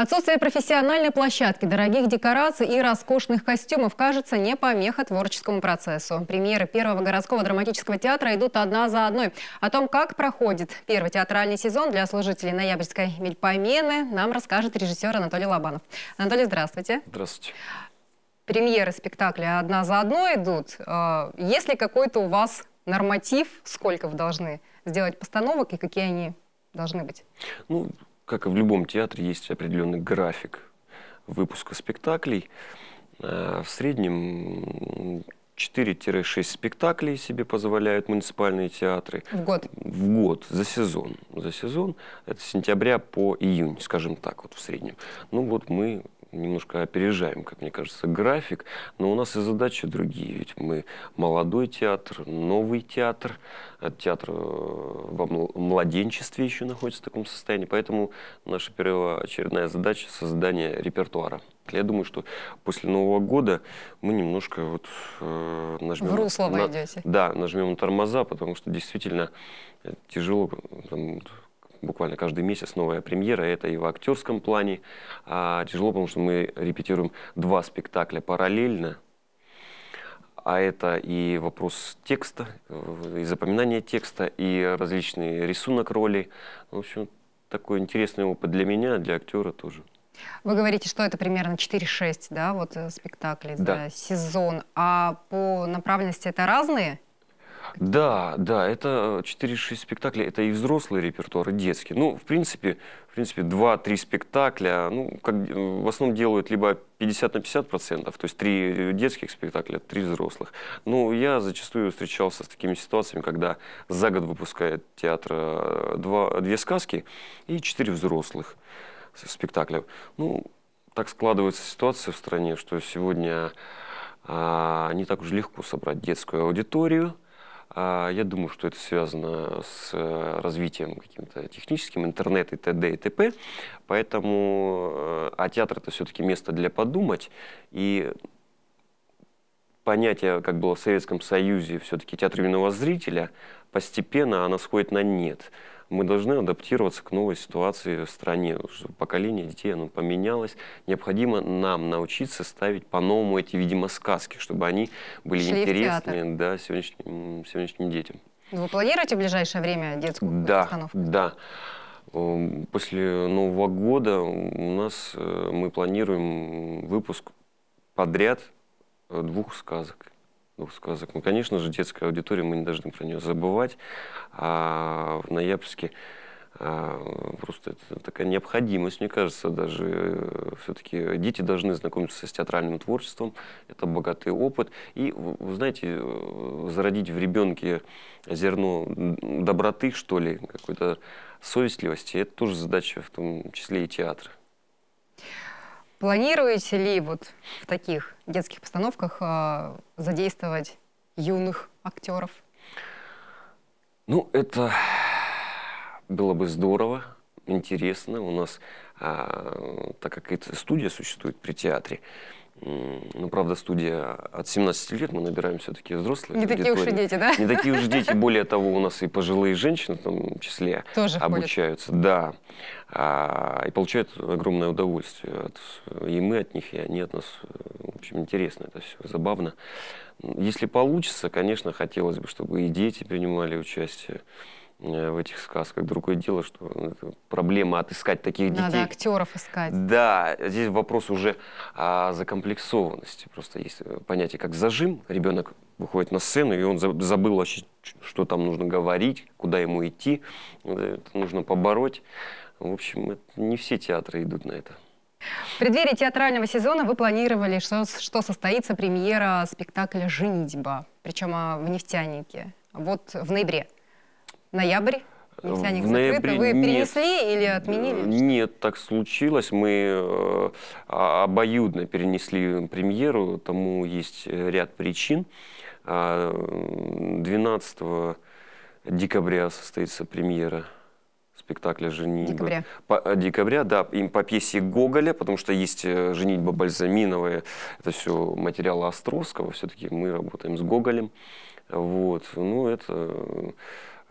Отсутствие профессиональной площадки, дорогих декораций и роскошных костюмов кажется не помеха творческому процессу. Премьеры Первого городского драматического театра идут одна за одной. О том, как проходит первый театральный сезон для служителей ноябрьской мельпомены, нам расскажет режиссер Анатолий Лобанов. Анатолий, здравствуйте. Здравствуйте. Премьеры спектакля одна за одной идут. А, есть ли какой-то у вас норматив, сколько вы должны сделать постановок и какие они должны быть? Ну, как и в любом театре, есть определенный график выпуска спектаклей. Э, в среднем 4-6 спектаклей себе позволяют муниципальные театры. В год? В год, за сезон. За сезон, это с сентября по июнь, скажем так, вот в среднем. Ну вот мы немножко опережаем, как мне кажется, график, но у нас и задачи другие, ведь мы молодой театр, новый театр, театр э, во младенчестве еще находится в таком состоянии, поэтому наша первоочередная задача – создание репертуара. Я думаю, что после Нового года мы немножко вот э, нажмем... В русло на, Да, нажмем на тормоза, потому что действительно тяжело э, там, буквально каждый месяц новая премьера. Это и в актерском плане а, тяжело, потому что мы репетируем два спектакля параллельно. А это и вопрос текста, э, и запоминание текста, и различные рисунок роли. Ну, в общем, такой интересный опыт для меня, для актера тоже. Вы говорите, что это примерно 4-6 да, вот, э, спектаклей да. за сезон. А по направленности это разные да, да, это 4-6 э, спектаклей, это и взрослый репертуар, и детский. Ну, в принципе, в принципе 2-3 спектакля, ну, как, э, в основном делают либо 50 на 50 процентов, то есть 3 э, детских спектакля, 3 взрослых. Ну, я зачастую встречался с такими ситуациями, когда за год выпускает театр 2, 2 сказки и 4 взрослых спектакля. Ну, так складывается ситуация в стране, что сегодня а, не так уж легко собрать детскую аудиторию, а, я думаю, что это связано с э, развитием каким-то техническим, интернет и т.д. и т.п. Поэтому, э, а театр это все-таки место для подумать. И понятие, как было в Советском Союзе, все-таки театр винового зрителя, постепенно оно сходит на нет мы должны адаптироваться к новой ситуации в стране. Что поколение детей оно поменялось. Необходимо нам научиться ставить по-новому эти, видимо, сказки, чтобы они были Шли интересны да, сегодняшним, сегодняшним детям. Ну, вы планируете в ближайшее время детскую да, постановку? Да. Эм, после Нового года у нас э, мы планируем выпуск подряд э, двух сказок двух сказок. Ну, конечно же, детская аудитория, мы не должны про нее забывать. А в ноябрьске а, просто это такая необходимость, мне кажется, даже э, все-таки дети должны знакомиться с театральным творчеством, это богатый опыт. И, вы знаете, э, зародить в ребенке зерно доброты, что ли, какой-то совестливости, это тоже задача в том числе и театра. Планируете ли вот в таких детских постановках э, задействовать юных актеров? Ну, это было бы здорово, интересно. У нас, а, так как это студия существует при театре, ну, правда, студия от 17 лет, мы набираем все-таки взрослые. Не такие уж и дети, да? Не такие уж дети. Более того, у нас и пожилые женщины в том числе Тоже обучаются. Ходят. Да. А, и получают огромное удовольствие. От, и мы от них, и они от нас. В общем, интересно это все, забавно. Если получится, конечно, хотелось бы, чтобы и дети принимали участие. Э, в этих сказках. Другое дело, что ну, проблема отыскать таких Надо детей. Надо актеров искать. Да, здесь вопрос уже о а, закомплексованности. Просто есть э, понятие как зажим. Ребенок выходит на сцену, и он забыл вообще, что там нужно говорить, куда ему идти. Э, это нужно побороть. В общем, не все театры идут на это. В преддверии театрального сезона вы планировали, что, что состоится премьера спектакля «Женитьба», причем в «Нефтянике», вот в ноябре. Ноябрь? в ноябре закрыто. Вы перенесли нет, или отменили? Нет, так случилось. Мы э, обоюдно перенесли премьеру, тому есть э, ряд причин. 12 а, декабря состоится премьера спектакля «Женитьба». Декабря. По, э, декабря, да, им по пьесе Гоголя, потому что есть «Женитьба Бальзаминовая», это все материалы Островского, все-таки мы работаем с Гоголем. Вот, ну это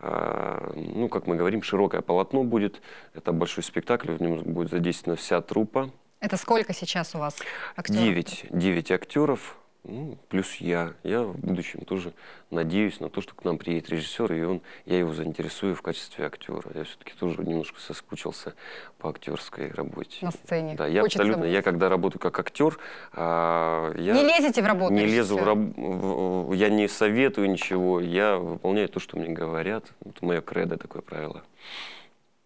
а, ну, как мы говорим, широкое полотно будет. Это большой спектакль, в нем будет задействована вся труппа. Это сколько сейчас у вас актеров? Девять, девять актеров. Ну, плюс я. Я в будущем тоже надеюсь на то, что к нам приедет режиссер, и он, я его заинтересую в качестве актера. Я все-таки тоже немножко соскучился по актерской работе. На сцене. Да, я Хочется абсолютно. Быть. Я когда работаю как актер, а, я не лезете в работу. Не лезу в, работу. я не советую ничего, я выполняю то, что мне говорят. Это мое кредо такое правило.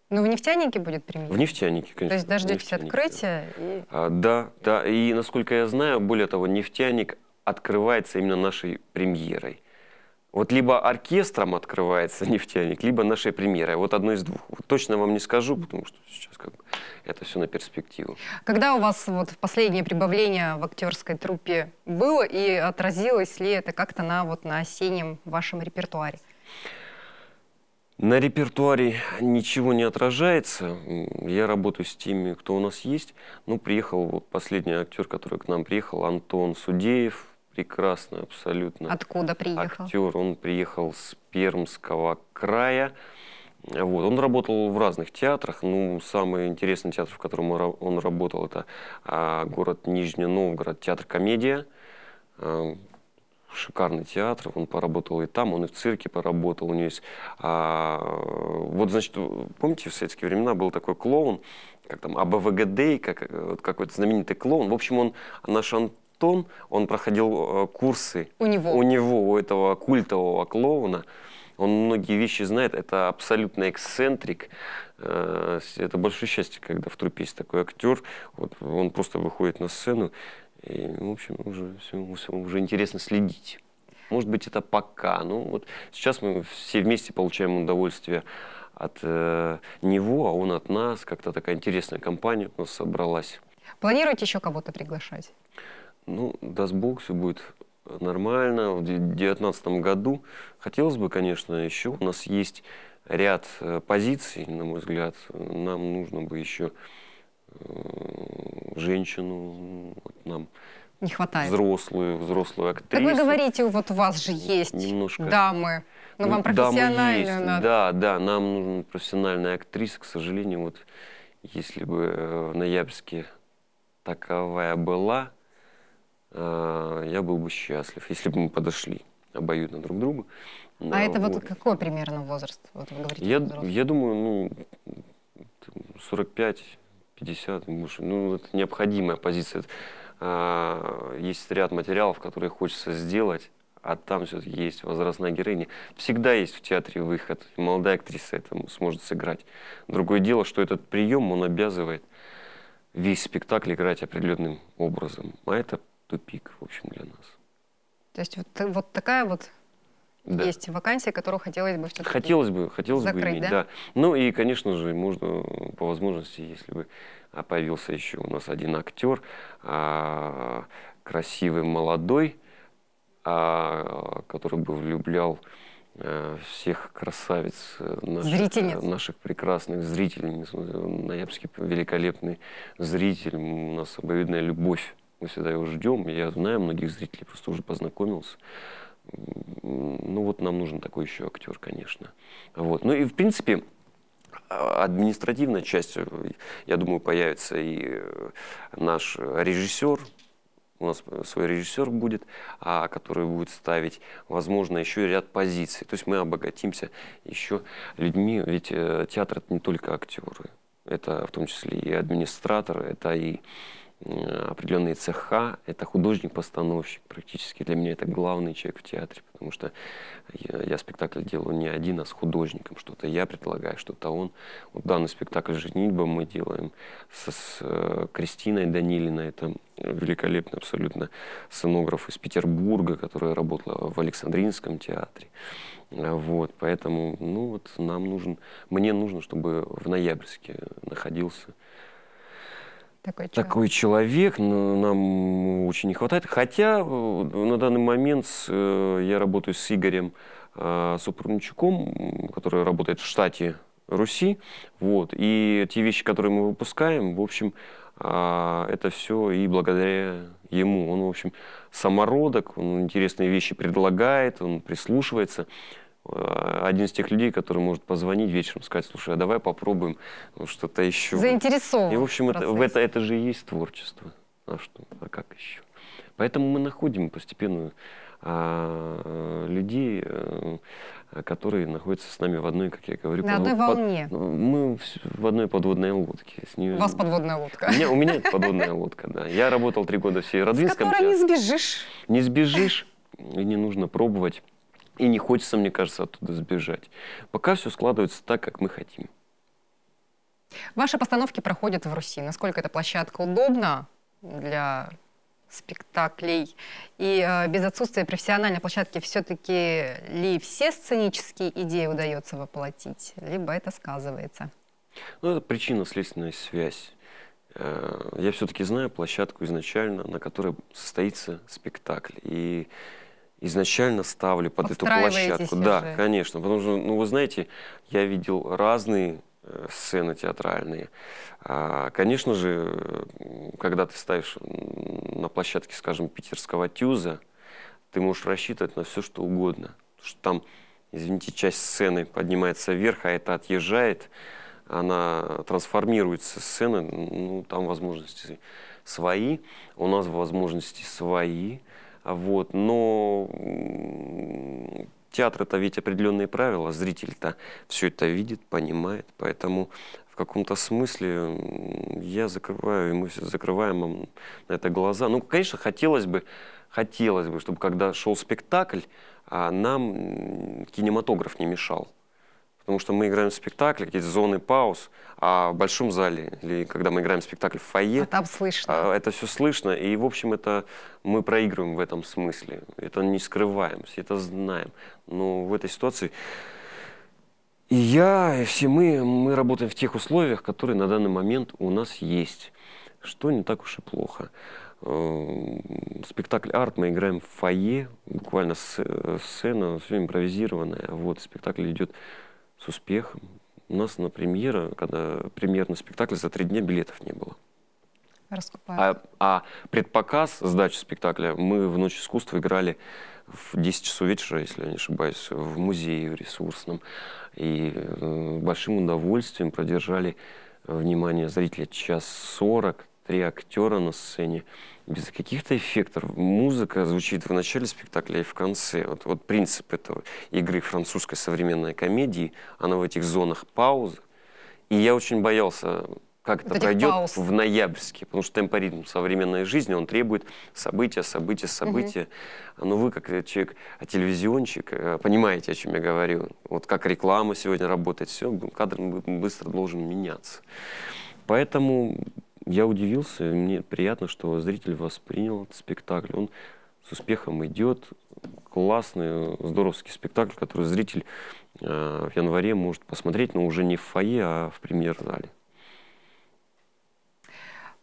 Ну, в нефтянике будет премьера? В нефтянике, конечно. То есть дождетесь открытия? И... А, да, да. И, насколько я знаю, более того, нефтяник открывается именно нашей премьерой. Вот либо оркестром открывается «Нефтяник», либо нашей премьерой. Вот одно из двух. Вот точно вам не скажу, потому что сейчас как бы это все на перспективу. Когда у вас вот последнее прибавление в актерской труппе было и отразилось ли это как-то на, вот, на осеннем вашем репертуаре? На репертуаре ничего не отражается. Я работаю с теми, кто у нас есть. Ну, приехал вот последний актер, который к нам приехал, Антон Судеев, прекрасно абсолютно. Откуда приехал? Актер, он приехал с Пермского края. Вот. Он работал в разных театрах. Ну, самый интересный театр, в котором он работал, это а, город Нижний Новгород, театр «Комедия». А, шикарный театр, он поработал и там, он и в цирке поработал, у него есть... А, вот, значит, помните, в советские времена был такой клоун, как там, АБВГД, как, э, какой-то знаменитый клоун. В общем, он наш. шант Астон, он проходил э, курсы. У него? У него, у этого культового клоуна. Он многие вещи знает, это абсолютно эксцентрик. Э, это большое счастье, когда в трупе есть такой актер. Вот он просто выходит на сцену, и, ну, в общем, уже, все, все, уже интересно следить. Может быть, это пока. Но ну, вот сейчас мы все вместе получаем удовольствие от э, него, а он от нас. Как-то такая интересная компания у нас собралась. Планируете еще кого-то приглашать? Ну, даст Бог, все будет нормально. В 2019 году хотелось бы, конечно, еще. У нас есть ряд э, позиций, на мой взгляд. Нам нужно бы еще э, женщину, нам не хватает. Взрослую, взрослую актрису. Так вы говорите, вот у вас же есть Немножко. дамы, но ну, вам профессиональную дамы есть. надо. Да, да, нам нужна профессиональная актриса, к сожалению, вот если бы э, в Ноябрьске таковая была, Э, я был бы счастлив, если бы мы подошли обоюдно друг к другу. А вот. это вот какой примерно возраст? Вот вы говорите, я, я думаю, ну, 45-50, муж, ну, это необходимая позиция. Э, есть ряд материалов, которые хочется сделать, а там все-таки есть возрастная героиня. Всегда есть в театре выход. Молодая актриса это сможет сыграть. Другое дело, что этот прием, он обязывает весь спектакль играть определенным образом. А это тупик, в общем, для нас. То есть вот, вот такая вот да. есть вакансия, которую хотелось бы все-таки Хотелось бы, хотелось закрыть, бы иметь, да? да. Ну и, конечно же, можно по возможности, если бы а, появился еще у нас один актер, а, красивый, молодой, а, который бы влюблял а, всех красавиц, э, наших, Зрительниц. Э, наших прекрасных зрительниц. Ноябрьский великолепный зритель, у нас обоюдная любовь мы всегда его ждем. Я знаю многих зрителей, просто уже познакомился. Ну вот нам нужен такой еще актер, конечно. Вот. Ну и в принципе, а, административная часть, э, я думаю, появится и э, наш режиссер, у нас э, свой режиссер будет, а, который будет ставить, возможно, еще ряд позиций. То есть мы обогатимся еще людьми, ведь театр это не только актеры, это в том числе и администраторы, это и Э, определенные цеха. Это художник-постановщик практически. Для меня это главный человек в театре, потому что я, я спектакль делаю не один, а с художником. Что-то я предлагаю, что-то он. Вот данный спектакль «Женитьба» мы делаем со, с э, Кристиной Данилиной. Это великолепный абсолютно сценограф из Петербурга, которая работала в Александринском театре. Э, вот, поэтому, ну вот, нам нужен, мне нужно, чтобы в Ноябрьске находился такой человек. Такой человек но нам очень не хватает. Хотя э, на данный момент э, я работаю с Игорем э, Супрунчуком, который работает в штате Руси. Вот. И те вещи, которые мы выпускаем, в общем, а, это все и благодаря ему. Он, в общем, самородок, он интересные вещи предлагает, он прислушивается. Э, один из тех людей, который может позвонить вечером, сказать, слушай, а давай попробуем ну, что-то еще. Заинтересован. И, в общем, это, это, это же и есть творчество. А что? А как еще? Поэтому мы находим постепенно а, людей, а, которые находятся с нами в одной, как я говорю, на под, одной волне. Под, ну, мы в одной подводной лодке. С нее... У вас подводная лодка. У меня, у меня подводная лодка, да. Я работал три года в Северодвинском. С которой не сбежишь. Не сбежишь, и не нужно пробовать и не хочется, мне кажется, оттуда сбежать. Пока все складывается так, как мы хотим. Ваши постановки проходят в Руси. Насколько эта площадка удобна для спектаклей? И э, без отсутствия профессиональной площадки все-таки ли все сценические идеи удается воплотить, либо это сказывается? Ну, это причинно-следственная связь. Э, я все-таки знаю площадку изначально, на которой состоится спектакль. И изначально ставлю под эту площадку. Уже. Да, конечно. Потому что, ну, вы знаете, я видел разные э, сцены театральные. А, конечно же, когда ты ставишь на площадке, скажем, питерского тюза, ты можешь рассчитывать на все, что угодно. Потому что там, извините, часть сцены поднимается вверх, а это отъезжает, она трансформируется, сцены, ну, там возможности свои, у нас возможности свои – вот. Но театр это ведь определенные правила, зритель-то все это видит, понимает, поэтому в каком-то смысле я закрываю, и мы все закрываем на это глаза. Ну, конечно, хотелось бы, хотелось бы, чтобы когда шел спектакль, а нам кинематограф не мешал. Потому что мы играем в спектакль, какие-то зоны пауз, а в большом зале, или когда мы играем в спектакль в фойе... А там слышно. А, это все слышно, и, в общем, это мы проигрываем в этом смысле. Это не скрываем, это знаем. Но в этой ситуации и я, и все мы, мы работаем в тех условиях, которые на данный момент у нас есть. Что не так уж и плохо эм, спектакль «Арт» мы играем в фойе, буквально э, сцена, все импровизированное, Вот, спектакль идет с успехом. У нас на премьера, когда премьерный спектакль, за три дня билетов не было. А, а предпоказ, сдачу спектакля, мы в «Ночь искусства» играли в 10 часов вечера, если я не ошибаюсь, в музее в ресурсном. И э, большим удовольствием продержали э, внимание зрителя час сорок, три актера на сцене, без каких-то эффектов. Музыка звучит в начале спектакля и в конце. Вот, вот принцип этого игры французской современной комедии, она в этих зонах паузы. И я очень боялся, как вот это пройдет пауз. в ноябрьске, потому что темпоритм современной жизни, он требует события, события, события. Угу. А ну Но вы, как э, человек, а телевизионщик, э, понимаете, о чем я говорю. Вот как реклама сегодня работает, все, кадр быстро должен меняться. Поэтому я удивился, мне приятно, что зритель воспринял этот спектакль. Он с успехом идет, классный, здоровский спектакль, который зритель э, в январе может посмотреть, но уже не в фойе, а в премьер-зале.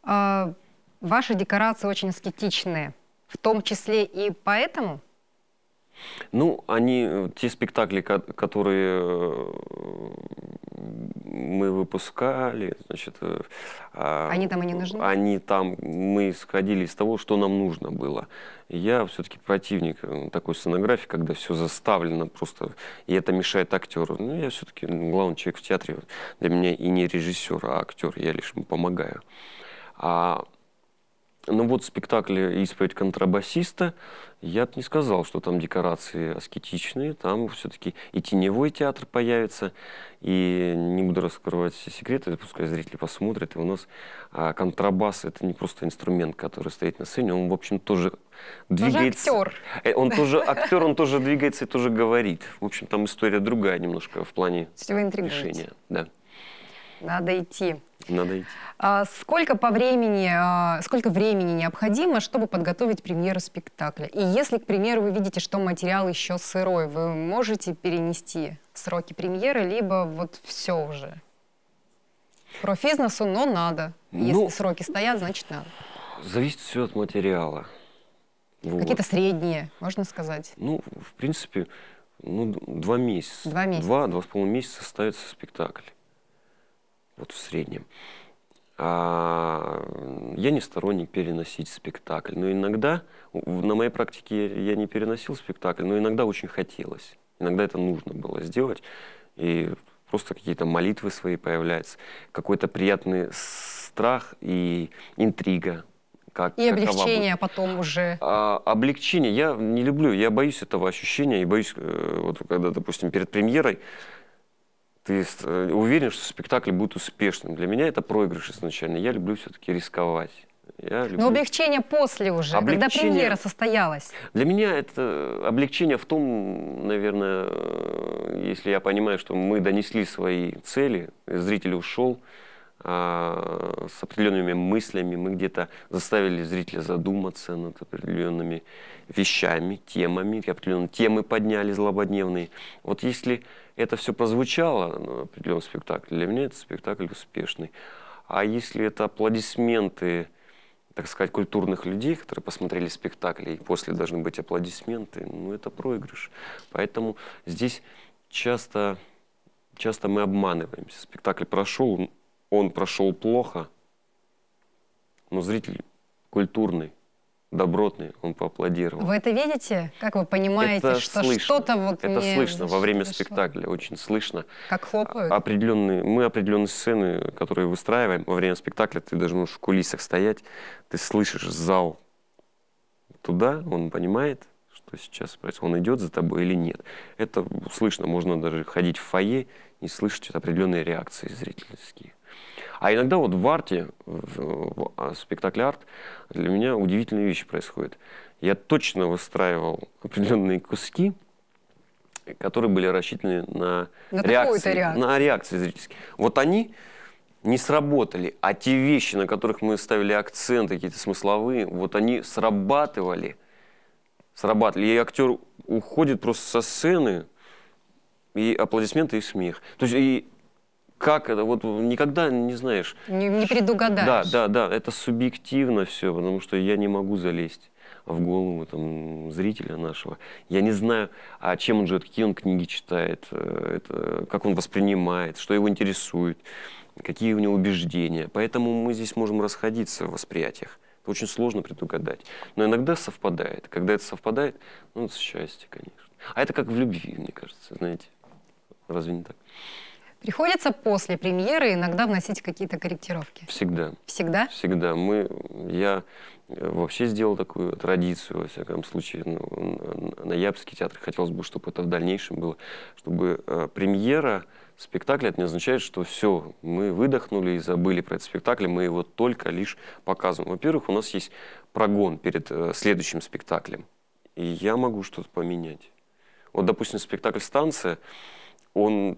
А, ваши декорации очень аскетичные, в том числе и поэтому? Ну, они, те спектакли, которые э, мы выпускали, значит... Э, а, они там и не нужны? Они там, мы исходили из того, что нам нужно было. Я все-таки противник э, такой сценографии, когда все заставлено просто, и это мешает актеру. Ну, я все-таки главный человек в театре, для меня и не режиссер, а актер, я лишь ему помогаю. А ну вот в спектакле «Исповедь контрабасиста» я бы не сказал, что там декорации аскетичные, там все-таки и теневой театр появится, и не буду раскрывать все секреты, пускай зрители посмотрят, и у нас а, контрабас — это не просто инструмент, который стоит на сцене, он, в общем, тоже двигается. Тоже актер. Э, он тоже актер, он тоже двигается и тоже говорит. В общем, там история другая немножко в плане решения. Да. Надо идти. Надо идти. А, сколько по времени, а, сколько времени необходимо, чтобы подготовить премьеру спектакля? И если, к примеру, вы видите, что материал еще сырой, вы можете перенести сроки премьеры, либо вот все уже? Профизнесу, но надо. Ну, если ну, сроки стоят, значит надо. Зависит все от материала. Вот. Какие-то средние, можно сказать? Ну, в принципе, ну, два месяца. Два месяца. Два, два с половиной месяца ставится спектакль вот в среднем. А я не сторонник переносить спектакль, но иногда, на моей практике я не переносил спектакль, но иногда очень хотелось. Иногда это нужно было сделать, и просто какие-то молитвы свои появляются, какой-то приятный страх и интрига. Как, и облегчение будет. потом уже. А, облегчение я не люблю, я боюсь этого ощущения, и боюсь, э, вот когда, допустим, перед премьерой, ты э, уверен, что спектакль будет успешным. Для меня это проигрыш изначально. Я люблю все-таки рисковать. Я ну, люблю... Но облегчение после уже, облегчение... когда премьера состоялась. Для меня это э, облегчение в том, наверное, э, если я понимаю, что мы донесли свои цели, зритель ушел а, с определенными мыслями, мы где-то заставили зрителя задуматься над определенными вещами, темами, определенные темы подняли злободневные. Вот если это все прозвучало на определенном спектакле, для меня это спектакль успешный. А если это аплодисменты, так сказать, культурных людей, которые посмотрели спектакль, и после должны быть аплодисменты, ну это проигрыш. Поэтому здесь часто, часто мы обманываемся. Спектакль прошел, он прошел плохо, но зритель культурный, добротный, он поаплодировал. Вы это видите? Как вы понимаете, это что что-то вот... Это слышно во время что? спектакля, очень слышно. Как хлопают? А, определенные, мы определенные сцены, которые выстраиваем во время спектакля, ты даже можешь в кулисах стоять, ты слышишь зал туда, он понимает, что сейчас происходит, он идет за тобой или нет. Это слышно, можно даже ходить в фойе и слышать определенные реакции зрительские. А иногда вот в арте, в, в а, спектакле арт, для меня удивительные вещи происходят. Я точно выстраивал определенные куски, которые были рассчитаны на, на реакции, реакцию. на реакции зрительские. Вот они не сработали, а те вещи, на которых мы ставили акценты какие-то смысловые, вот они срабатывали, срабатывали. И актер уходит просто со сцены, и аплодисменты, и смех. То есть и как это, вот никогда не знаешь. Не, не предугадаешь. Да, да, да, это субъективно все, потому что я не могу залезть в голову там, зрителя нашего. Я не знаю, а чем он живет, какие он книги читает, э, это, как он воспринимает, что его интересует, какие у него убеждения. Поэтому мы здесь можем расходиться в восприятиях. Это очень сложно предугадать. Но иногда совпадает. Когда это совпадает, ну, это счастье, конечно. А это как в любви, мне кажется, знаете. Разве не так? Приходится после премьеры иногда вносить какие-то корректировки? Всегда. Всегда? Всегда. Мы, я э, вообще сделал такую традицию, во всяком случае, ну, Ноябрьский театр. Хотелось бы, чтобы это в дальнейшем было, чтобы э, премьера спектакля, это не означает, что все, мы выдохнули и забыли про этот спектакль, мы его только лишь показываем. Во-первых, у нас есть прогон перед э, следующим спектаклем, и я могу что-то поменять. Вот, допустим, спектакль «Станция», он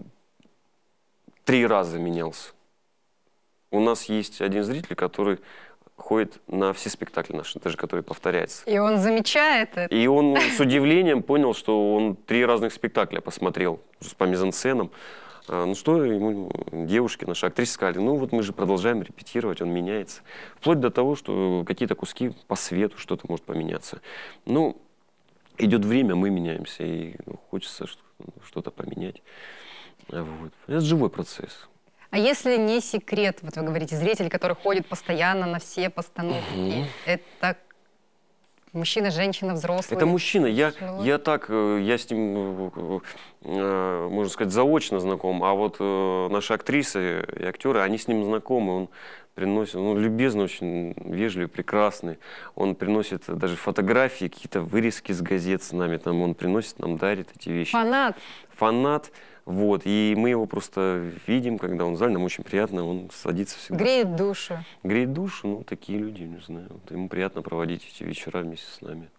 три раза менялся. У нас есть один зритель, который ходит на все спектакли наши, даже которые повторяются. И он замечает это. И он с удивлением понял, что он три разных спектакля посмотрел по мизансценам. А, ну что ему девушки, наши актрисы сказали, ну вот мы же продолжаем репетировать, он меняется. Вплоть до того, что какие-то куски по свету что-то может поменяться. Ну, идет время, мы меняемся, и хочется что-то поменять. Вот. Это живой процесс. А если не секрет, вот вы говорите, зритель, который ходит постоянно на все постановки, угу. это мужчина, женщина, взрослый? Это мужчина. Я, я так, э, я с ним, э, э, можно сказать, заочно знаком, а вот наши актрисы и актеры, они с ним знакомы. Он приносит, ну любезный, очень вежливый, прекрасный. Он приносит даже фотографии, какие-то вырезки с газет с нами, там он приносит нам, дарит эти вещи. Фанат. Фанат. Вот, и мы его просто видим, когда он в зале, нам очень приятно, он садится всегда. Греет душу. Греет душу, ну, такие люди, не знаю. Вот, ему приятно проводить эти вечера вместе с нами.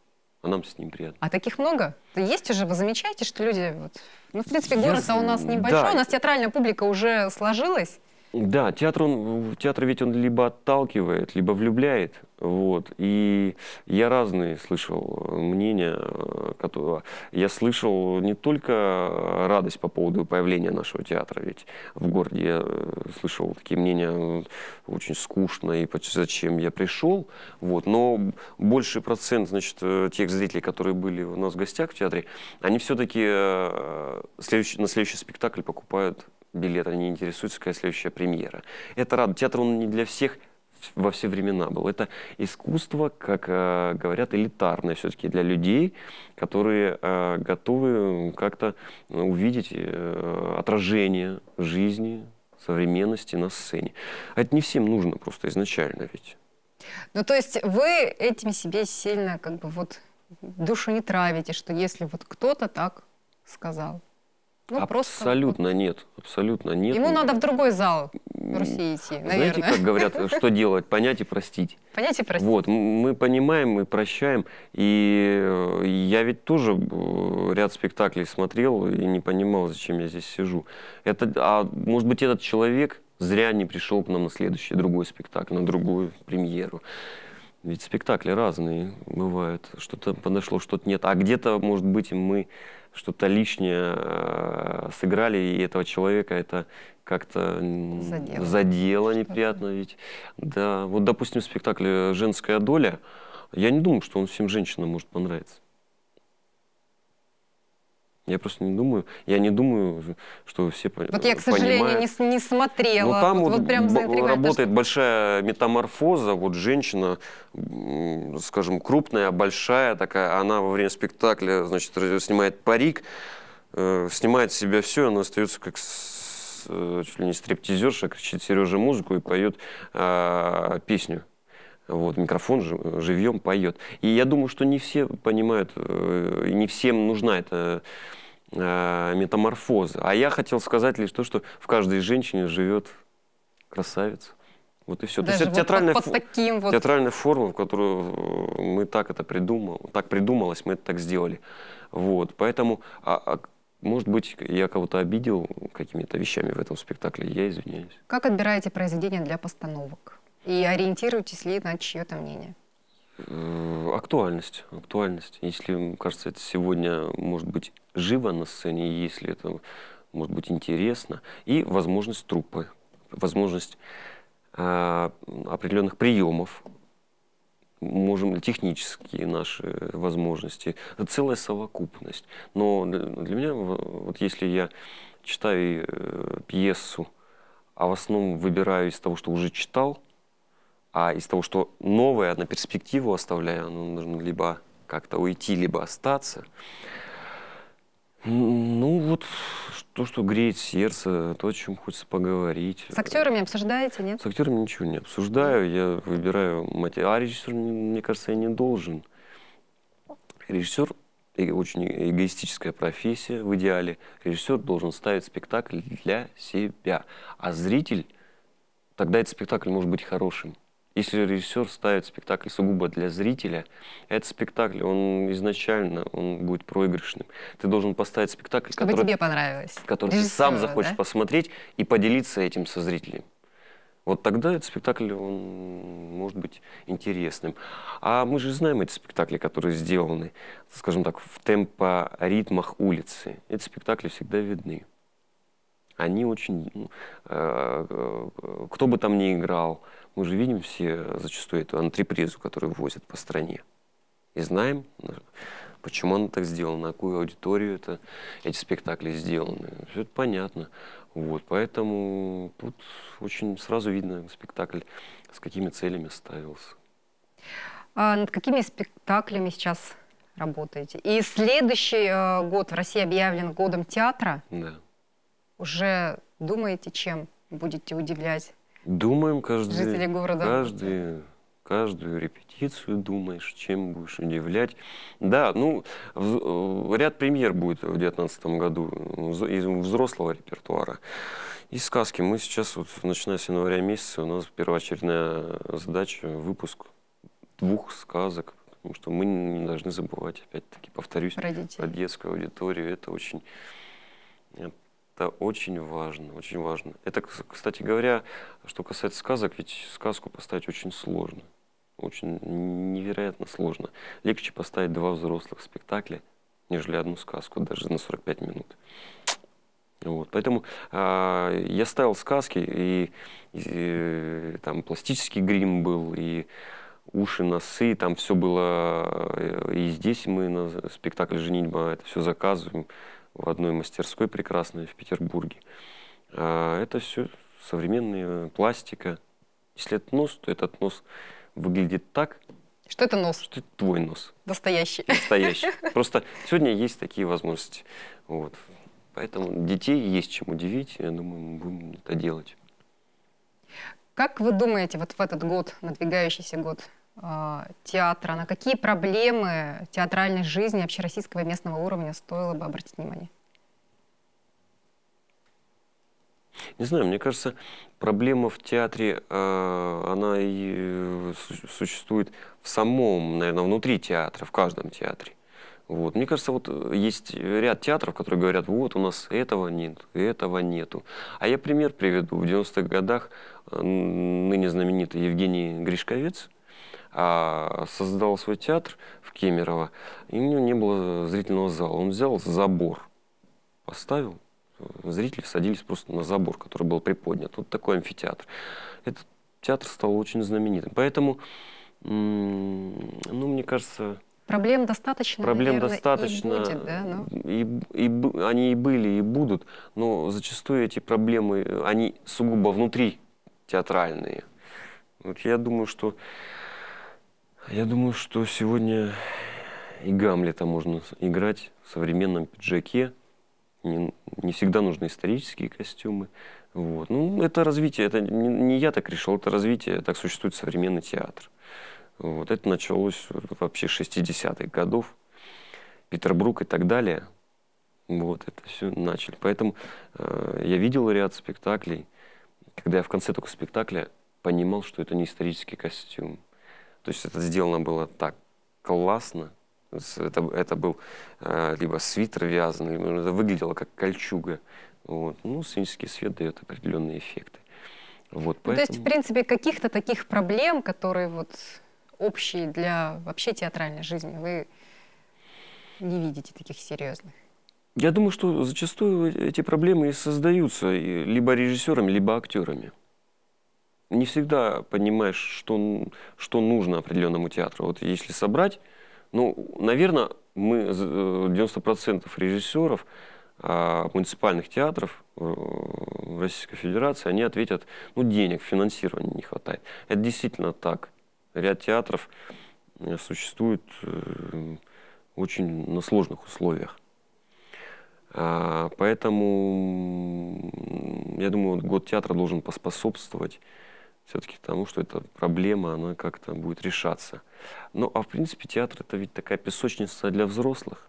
А нам с ним приятно. А таких много? Есть уже, вы замечаете, что люди... Вот... Ну, в принципе, город-то у нас небольшой, да. у нас театральная публика уже сложилась. Да, театр, он, театр ведь он либо отталкивает, либо влюбляет. Вот. И я разные слышал мнения, э, которые... я слышал не только радость по поводу появления нашего театра, ведь в городе я э, слышал такие мнения, очень скучно, и зачем я пришел, вот. но больший процент значит, э, тех зрителей, которые были у нас в гостях в театре, они все-таки следующий, на следующий спектакль покупают билет, они интересуются, какая следующая премьера. Это радует. Театр, он не для всех во все времена был. Это искусство, как э, говорят, элитарное все-таки для людей, которые э, готовы как-то э, увидеть э, отражение жизни, современности на сцене. А это не всем нужно просто изначально ведь. Ну, то есть вы этим себе сильно как бы вот душу не травите, что если вот кто-то так сказал. Ну, абсолютно просто... нет, абсолютно нет. Ему надо в другой зал России идти, наверное. Знаете, как говорят, э, что делать? Понять и простить. Понять и простить. Вот, мы понимаем, мы прощаем. И э, я ведь тоже э, ряд спектаклей смотрел и не понимал, зачем я здесь сижу. Это, а может быть, этот человек зря не пришел к нам на следующий, другой спектакль, на другую премьеру. Ведь спектакли разные бывают. Что-то подошло, что-то нет. А где-то, может быть, мы что-то лишнее э, сыграли, и этого человека это как-то задело, задело неприятно ведь. Да, вот, допустим, в спектакле «Женская доля», я не думаю, что он всем женщинам может понравиться. Я просто не думаю, я не думаю, что все вот понимают. Вот я, к сожалению, не, не смотрела. Но ну, там вот, вот, вот прям работает что... большая метаморфоза. Вот женщина, скажем, крупная, большая такая, она во время спектакля, значит, снимает парик, э, снимает с себя все, она остается как с, э, чуть ли не стриптизерша, кричит Сереже музыку и поет э, а, песню. Вот, микрофон живьем поет. И я думаю, что не все понимают, э, не всем нужна эта э, метаморфоза. А я хотел сказать лишь то, что в каждой женщине живет красавица. Вот и все. Даже То есть вот это театральная, под, под таким вот... театральная форма, в которую э, мы так это придумал, так придумалось, мы это так сделали. Вот, поэтому, а, а, может быть, я кого-то обидел какими-то вещами в этом спектакле, я извиняюсь. Как отбираете произведения для постановок? И ориентируетесь ли на чье-то мнение? Э, актуальность, актуальность. Если, кажется, это сегодня может быть живо на сцене, если это может быть интересно, и возможность труппы, возможность э, определенных приемов, можем технические наши возможности, это целая совокупность. Но для меня, вот если я читаю э, пьесу, а в основном выбираю из того, что уже читал, а из того, что новое на перспективу оставляю, оно ну, нужно либо как-то уйти, либо остаться. Ну вот то, что греет сердце, то, о чем хочется поговорить. С актерами обсуждаете, нет? С актерами ничего не обсуждаю, я выбираю материал. А режиссер, мне кажется, я не должен. Режиссер очень эгоистическая профессия в идеале. Режиссер должен ставить спектакль для себя, а зритель, тогда этот спектакль может быть хорошим. Если режиссер ставит спектакль сугубо для зрителя, этот спектакль, он изначально, он будет проигрышным. Ты должен поставить спектакль, Чтобы который... тебе понравилось. Который ты сам захочешь да? посмотреть и поделиться этим со зрителем. Вот тогда этот спектакль, он может быть интересным. А мы же знаем эти спектакли, которые сделаны, скажем так, в темпо ритмах улицы. Эти спектакли всегда видны они очень, э, кто бы там ни играл, мы же видим все зачастую эту антрепризу, которую возят по стране. И знаем, почему она так сделана, на какую аудиторию это, эти спектакли сделаны. Все это понятно. Вот, поэтому тут очень сразу видно спектакль, с какими целями ставился. А над какими спектаклями сейчас работаете? И следующий э, год в России объявлен годом театра. Да уже думаете, чем будете удивлять? Думаем каждый, жителей города. Каждый, каждую репетицию думаешь, чем будешь удивлять. Да, ну, в, э, ряд премьер будет в 2019 году ну, из взрослого репертуара. И сказки. Мы сейчас, вот, начиная с января месяца, у нас первоочередная задача – выпуск двух сказок. Потому что мы не должны забывать, опять-таки, повторюсь, Родители. про детскую аудиторию. Это очень э, это очень важно, очень важно. Это, кстати говоря, что касается сказок, ведь сказку поставить очень сложно. Очень невероятно сложно. Легче поставить два взрослых спектакля, нежели одну сказку, даже на 45 минут. Вот. Поэтому э, я ставил сказки, и, и э, там пластический грим был, и уши, носы, там все было. Э, и здесь мы на э, спектакль «Женитьба» это все заказываем в одной мастерской прекрасной в Петербурге. А это все современная пластика. Если это нос, то этот нос выглядит так. Что это нос? Что это твой нос. Настоящий. Настоящий. Просто сегодня есть такие возможности. Вот. Поэтому детей есть чем удивить. Я думаю, мы будем это делать. Как вы думаете, вот в этот год, надвигающийся год, Э, театра, на какие проблемы театральной жизни общероссийского и местного уровня стоило бы обратить внимание? Не знаю, мне кажется, проблема в театре, э, она и э, существует в самом, наверное, внутри театра, в каждом театре. Вот. Мне кажется, вот есть ряд театров, которые говорят, вот у нас этого нет, этого нету. А я пример приведу. В 90-х годах ныне знаменитый Евгений Гришковец – а, создал свой театр в Кемерово, и у него не было зрительного зала. Он взял забор, поставил, зрители садились просто на забор, который был приподнят. Вот такой амфитеатр. Этот театр стал очень знаменитым. Поэтому, ну, мне кажется... Проблем достаточно, Проблем наверное, достаточно. И, будет, да, но... и, и, они и были, и будут, но зачастую эти проблемы, они сугубо внутри театральные. Вот я думаю, что а я думаю, что сегодня и Гамлета можно играть в современном пиджаке. Не, не всегда нужны исторические костюмы. Вот. Ну, это развитие, это не, не я так решил, это развитие, так существует современный театр. Вот. Это началось вообще 60-х годов. Петербург и так далее. Вот, это все начали. Поэтому э, я видел ряд спектаклей, когда я в конце только спектакля понимал, что это не исторический костюм. То есть это сделано было так классно. Это, это был э, либо свитер вязанный, либо ну, это выглядело как кольчуга. Вот. Ну, сценический свет дает определенные эффекты. Вот, поэтому... Ну, то есть, в принципе, каких-то таких проблем, которые вот общие для вообще театральной жизни, вы не видите таких серьезных? Я думаю, что зачастую эти проблемы и создаются либо режиссерами, либо актерами не всегда понимаешь, что, что нужно определенному театру. Вот если собрать, ну, наверное, мы 90% э, режиссеров а, муниципальных театров э, Российской Федерации, они ответят, ну, денег, финансирования не хватает. Это действительно так. Ряд театров э, существует очень на сложных условиях. А, поэтому, я думаю, год театра должен поспособствовать все-таки тому, что эта проблема, она как-то будет решаться. Ну, а в принципе театр это ведь такая песочница для взрослых.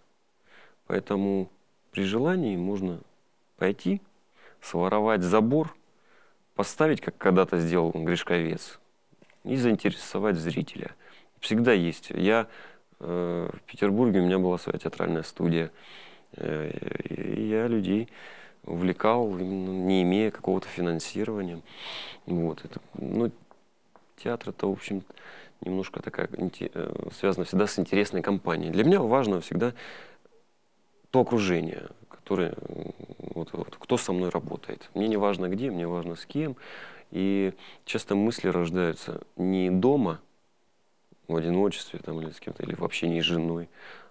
Поэтому при желании можно пойти, своровать забор, поставить, как когда-то сделал Гришковец, и заинтересовать зрителя. Всегда есть. Я э, в Петербурге, у меня была своя театральная студия. Э, я людей увлекал, не имея какого-то финансирования. Вот, это, ну, театр это, в общем, немножко такая, э, связано всегда с интересной компанией. Для меня важно всегда то окружение, которое, вот, вот, кто со мной работает. Мне не важно где, мне важно с кем. И часто мысли рождаются не дома, в одиночестве там, или с кем-то, или вообще не с женой,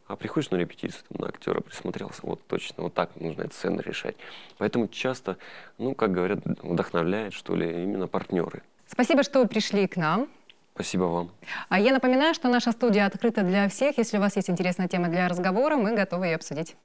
а приходишь на репетицию, там, на актера присмотрелся, вот точно, вот так нужно эту сцену решать. Поэтому часто, ну, как говорят, вдохновляет, что ли, именно партнеры. Спасибо, что пришли к нам. Спасибо вам. А я напоминаю, что наша студия открыта для всех. Если у вас есть интересная тема для разговора, мы готовы ее обсудить.